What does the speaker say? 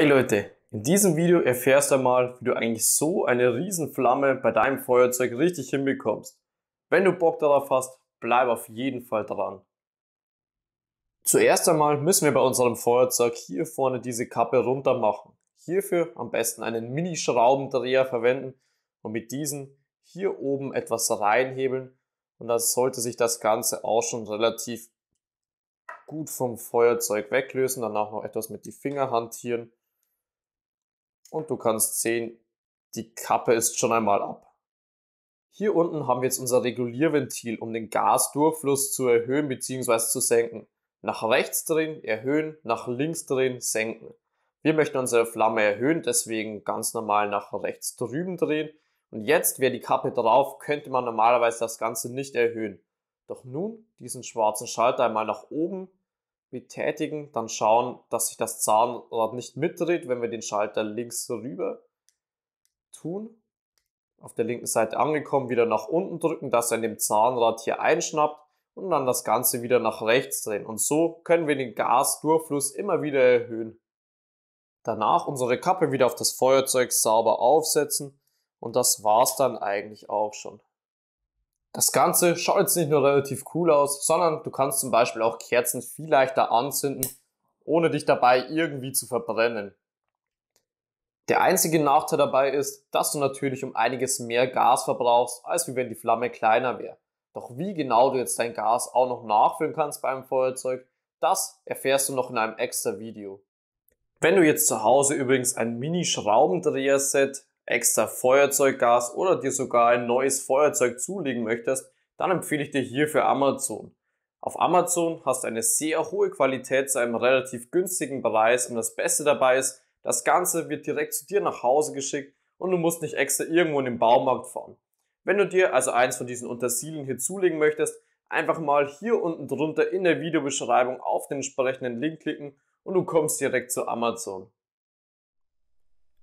Hey Leute, in diesem Video erfährst du mal, wie du eigentlich so eine Riesenflamme bei deinem Feuerzeug richtig hinbekommst. Wenn du Bock darauf hast, bleib auf jeden Fall dran. Zuerst einmal müssen wir bei unserem Feuerzeug hier vorne diese Kappe runter machen. Hierfür am besten einen Mini-Schraubendreher verwenden und mit diesem hier oben etwas reinhebeln und dann sollte sich das Ganze auch schon relativ gut vom Feuerzeug weglösen, danach noch etwas mit die Finger hantieren und du kannst sehen, die Kappe ist schon einmal ab. Hier unten haben wir jetzt unser Regulierventil, um den Gasdurchfluss zu erhöhen bzw. zu senken. Nach rechts drehen, erhöhen, nach links drehen, senken. Wir möchten unsere Flamme erhöhen, deswegen ganz normal nach rechts drüben drehen. Und jetzt wäre die Kappe drauf, könnte man normalerweise das Ganze nicht erhöhen. Doch nun diesen schwarzen Schalter einmal nach oben betätigen, dann schauen, dass sich das Zahnrad nicht mitdreht, wenn wir den Schalter links rüber tun. Auf der linken Seite angekommen, wieder nach unten drücken, dass er in dem Zahnrad hier einschnappt und dann das Ganze wieder nach rechts drehen. Und so können wir den Gasdurchfluss immer wieder erhöhen. Danach unsere Kappe wieder auf das Feuerzeug sauber aufsetzen und das war's dann eigentlich auch schon. Das Ganze schaut jetzt nicht nur relativ cool aus, sondern du kannst zum Beispiel auch Kerzen viel leichter anzünden, ohne dich dabei irgendwie zu verbrennen. Der einzige Nachteil dabei ist, dass du natürlich um einiges mehr Gas verbrauchst, als wie wenn die Flamme kleiner wäre. Doch wie genau du jetzt dein Gas auch noch nachfüllen kannst beim Feuerzeug, das erfährst du noch in einem extra Video. Wenn du jetzt zu Hause übrigens ein Mini-Schraubendreher-Set extra Feuerzeuggas oder dir sogar ein neues Feuerzeug zulegen möchtest, dann empfehle ich dir hierfür Amazon. Auf Amazon hast du eine sehr hohe Qualität zu einem relativ günstigen Preis und das Beste dabei ist, das Ganze wird direkt zu dir nach Hause geschickt und du musst nicht extra irgendwo in den Baumarkt fahren. Wenn du dir also eins von diesen Untersilien hier zulegen möchtest, einfach mal hier unten drunter in der Videobeschreibung auf den entsprechenden Link klicken und du kommst direkt zu Amazon.